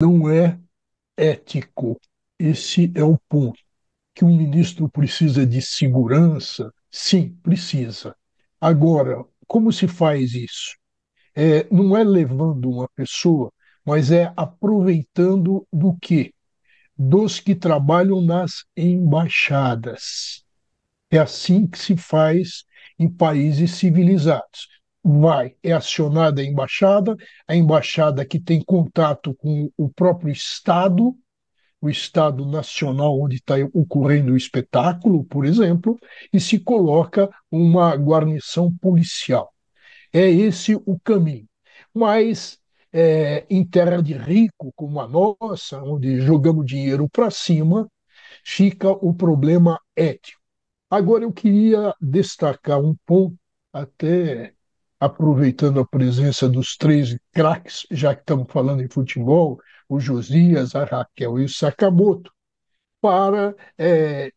não é ético. Esse é o ponto. Que um ministro precisa de segurança? Sim, precisa. Agora, como se faz isso? É, não é levando uma pessoa, mas é aproveitando do quê? Dos que trabalham nas embaixadas. É assim que se faz em países civilizados vai, é acionada a embaixada, a embaixada que tem contato com o próprio Estado, o Estado Nacional onde está ocorrendo o espetáculo, por exemplo, e se coloca uma guarnição policial. É esse o caminho. Mas é, em terra de rico como a nossa, onde jogamos dinheiro para cima, fica o problema ético. Agora eu queria destacar um ponto até aproveitando a presença dos três craques, já que estamos falando em futebol, o Josias, a Raquel e o Sakamoto, para é,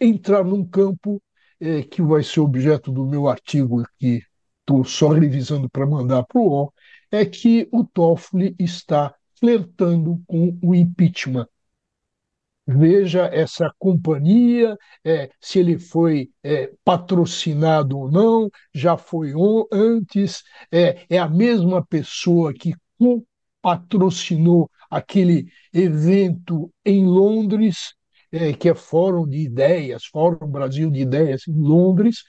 entrar num campo é, que vai ser objeto do meu artigo que estou só revisando para mandar para o UOL, é que o Toffoli está flertando com o impeachment veja essa companhia, é, se ele foi é, patrocinado ou não, já foi on, antes, é, é a mesma pessoa que patrocinou aquele evento em Londres, é, que é Fórum de Ideias, Fórum Brasil de Ideias em Londres.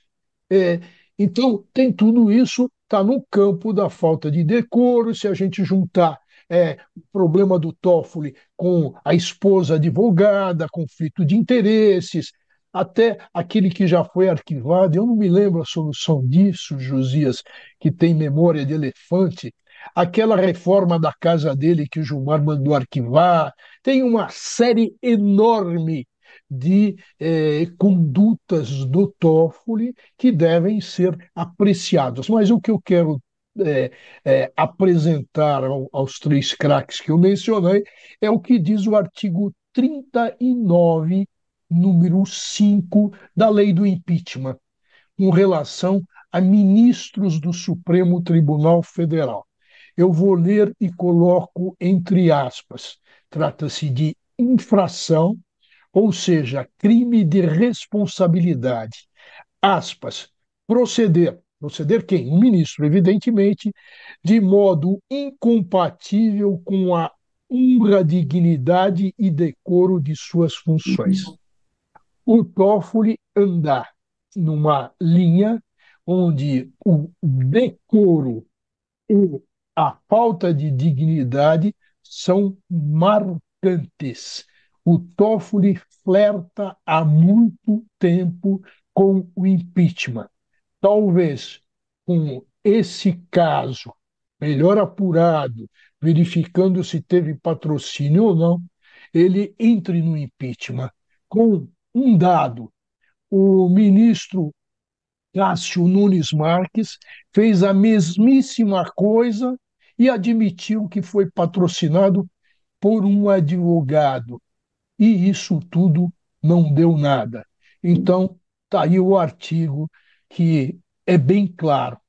É, então, tem tudo isso, está no campo da falta de decoro, se a gente juntar é, problema do Toffoli com a esposa advogada, conflito de interesses, até aquele que já foi arquivado. Eu não me lembro a solução disso, Josias, que tem memória de elefante. Aquela reforma da casa dele que o Gilmar mandou arquivar, tem uma série enorme de é, condutas do Toffoli que devem ser apreciadas. Mas o que eu quero é, é, apresentar ao, aos três craques que eu mencionei é o que diz o artigo 39, número 5 da lei do impeachment, com relação a ministros do Supremo Tribunal Federal. Eu vou ler e coloco entre aspas. Trata-se de infração, ou seja, crime de responsabilidade. Aspas. Proceder Proceder quem? Um ministro, evidentemente, de modo incompatível com a honra, dignidade e decoro de suas funções. O Toffoli andar numa linha onde o decoro e a falta de dignidade são marcantes. O Toffoli flerta há muito tempo com o impeachment talvez com esse caso melhor apurado, verificando se teve patrocínio ou não, ele entre no impeachment. Com um dado, o ministro Cássio Nunes Marques fez a mesmíssima coisa e admitiu que foi patrocinado por um advogado. E isso tudo não deu nada. Então, está aí o artigo que é bem claro